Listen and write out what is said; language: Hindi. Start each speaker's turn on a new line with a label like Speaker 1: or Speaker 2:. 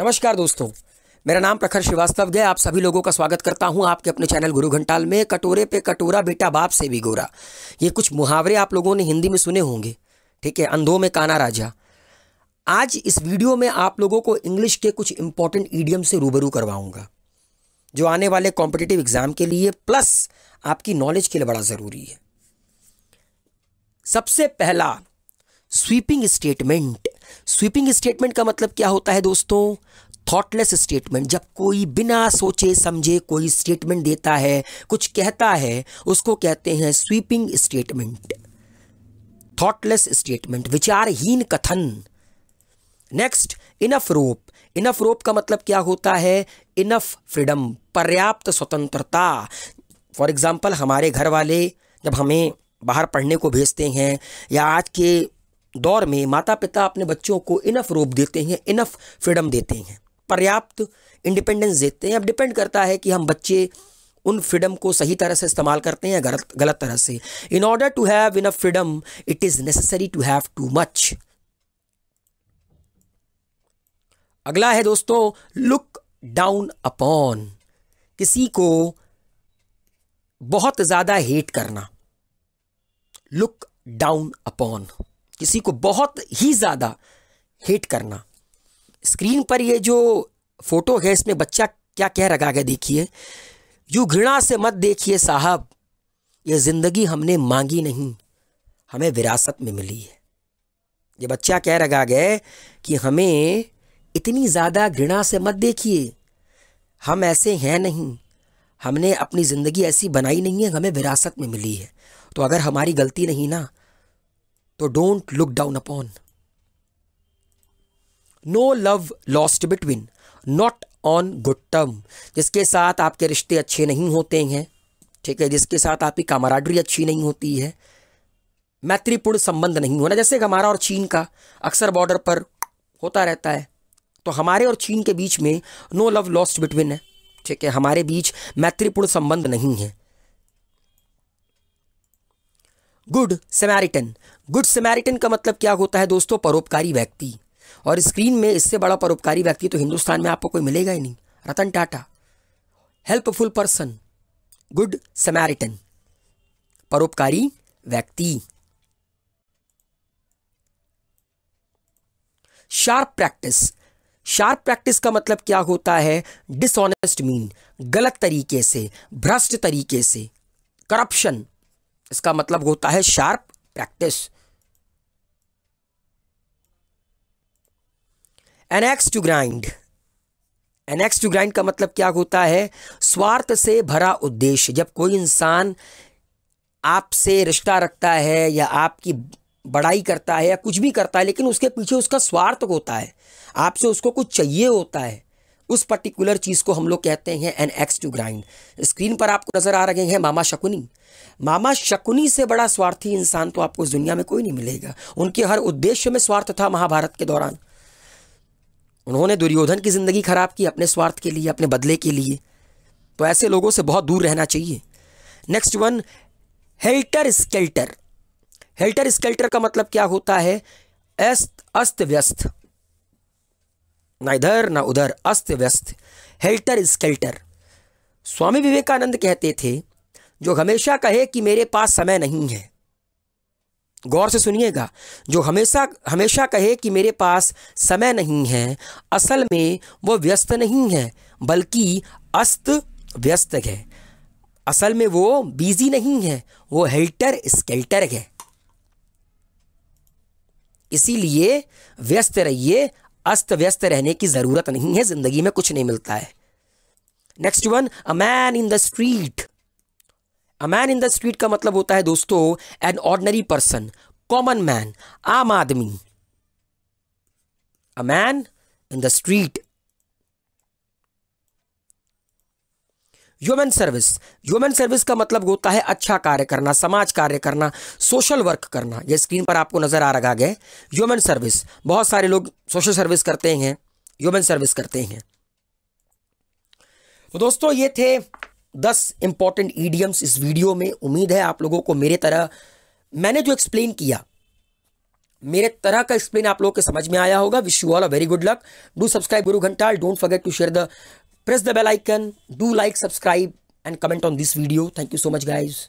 Speaker 1: नमस्कार दोस्तों मेरा नाम प्रखर श्रीवास्तव है आप सभी लोगों का स्वागत करता हूं आपके अपने चैनल गुरु घंटाल में कटोरे पे कटोरा बेटा बाप से भी गोरा ये कुछ मुहावरे आप लोगों ने हिंदी में सुने होंगे ठीक है अंधों में काना राजा आज इस वीडियो में आप लोगों को इंग्लिश के कुछ इंपॉर्टेंट ईडियम से रूबरू करवाऊंगा जो आने वाले कॉम्पिटेटिव एग्जाम के लिए प्लस आपकी नॉलेज के लिए बड़ा ज़रूरी है सबसे पहला स्वीपिंग स्टेटमेंट स्वीपिंग स्टेटमेंट का मतलब क्या होता है दोस्तों थॉटलेस स्टेटमेंट जब कोई बिना सोचे समझे कोई स्टेटमेंट देता है कुछ कहता है उसको कहते हैं स्वीपिंग स्टेटमेंट थॉटलेस स्टेटमेंट विचारहीन कथन next enough rope enough rope का मतलब क्या होता है इनफ फ्रीडम पर्याप्त स्वतंत्रता फॉर एग्जाम्पल हमारे घर वाले जब हमें बाहर पढ़ने को भेजते हैं या आज के दौर में माता पिता अपने बच्चों को इनफ रोप देते हैं इनफ फ्रीडम देते हैं पर्याप्त इंडिपेंडेंस देते हैं अब डिपेंड करता है कि हम बच्चे उन फ्रीडम को सही तरह से इस्तेमाल करते हैं या गलत गलत तरह से in order to have enough freedom it is necessary to have too much अगला है दोस्तों लुक डाउन अपॉन किसी को बहुत ज़्यादा हेट करना लुक डाउन अपॉन किसी को बहुत ही ज़्यादा हेट करना स्क्रीन पर ये जो फोटो है इसमें बच्चा क्या कह रखा गया देखिए यू घृणा से मत देखिए साहब ये ज़िंदगी हमने मांगी नहीं हमें विरासत में मिली है ये बच्चा कह रखा गया कि हमें इतनी ज़्यादा घृणा से मत देखिए हम ऐसे हैं नहीं हमने अपनी ज़िंदगी ऐसी बनाई नहीं है हमें विरासत में मिली है तो अगर हमारी गलती नहीं ना तो don't look down upon no love lost between not on good term जिसके साथ आपके रिश्ते अच्छे नहीं होते हैं ठीक है जिसके साथ आपकी कामराडरी अच्छी नहीं होती है मैत्रीपूर्ण संबंध नहीं होना जैसे हमारा और चीन का अक्सर बॉर्डर पर होता रहता है तो हमारे और चीन के बीच में नो लव लॉस्ट बिटवीन है ठीक है हमारे बीच मैत्रीपूर्ण संबंध नहीं है गुड सेमैरिटन गुड सेमैरिटन का मतलब क्या होता है दोस्तों परोपकारी व्यक्ति और स्क्रीन में इससे बड़ा परोपकारी व्यक्ति तो हिंदुस्तान में आपको कोई मिलेगा ही नहीं Ratan Tata helpful person good Samaritan परोपकारी व्यक्ति शार्प प्रैक्टिस शार्प प्रैक्टिस का मतलब क्या होता है डिसऑनेस्ट मीन गलत तरीके से भ्रष्ट तरीके से करप्शन इसका मतलब होता है sharp practice an axe to grind an axe to grind का मतलब क्या होता है स्वार्थ से भरा उद्देश्य जब कोई इंसान आपसे रिश्ता रखता है या आपकी बड़ाई करता है या कुछ भी करता है लेकिन उसके पीछे उसका स्वार्थ होता है आपसे उसको कुछ चाहिए होता है उस पर्टिकुलर चीज़ को हम लोग कहते हैं an axe to grind screen पर आपको नज़र आ रहे हैं मामा शकुनी मामा शकुनी से बड़ा स्वार्थी इंसान तो आपको इस दुनिया में कोई नहीं मिलेगा उनके हर उद्देश्य में स्वार्थ था महाभारत के दौरान उन्होंने दुर्योधन की ज़िंदगी खराब की अपने स्वार्थ के लिए अपने बदले के लिए तो ऐसे लोगों से बहुत दूर रहना चाहिए next one helter skelter helter skelter का मतलब क्या होता है अस्त अस्त व्यस्त ना इधर ना उधर अस्त व्यस्त हेल्टर स्केल्टर स्वामी विवेकानंद कहते थे जो हमेशा कहे कि मेरे पास समय नहीं है गौर से सुनिएगा जो हमेशा हमेशा कहे कि मेरे पास समय नहीं है असल में वो व्यस्त नहीं है बल्कि अस्त व्यस्त है असल में वो बिजी नहीं है वो हेल्टर स्केल्टर है इसीलिए व्यस्त रहिए अस्त व्यस्त रहने की ज़रूरत नहीं है ज़िंदगी में कुछ नहीं मिलता है next one a man in the street a man in the street का मतलब होता है दोस्तों an ordinary person common man आम आदमी a man in the street human service human service का मतलब होता है अच्छा कार्य करना समाज कार्य करना सोशल वर्क करना ये स्क्रीन पर आपको नज़र आ रहा है ह्यूमन सर्विस बहुत सारे लोग सोशल सर्विस करते हैं ह्यूमन सर्विस करते हैं तो दोस्तों ये थे दस इंपॉर्टेंट ईडियम्स इस वीडियो में उम्मीद है आप लोगों को मेरे तरह मैंने जो एक्सप्लेन किया मेरे तरह का एक्सप्लेन आप लोगों के समझ में आया होगा wish you all a very good luck do subscribe गुरु घंटाल don't forget to share the press the bell icon do like subscribe and comment on this video thank you so much guys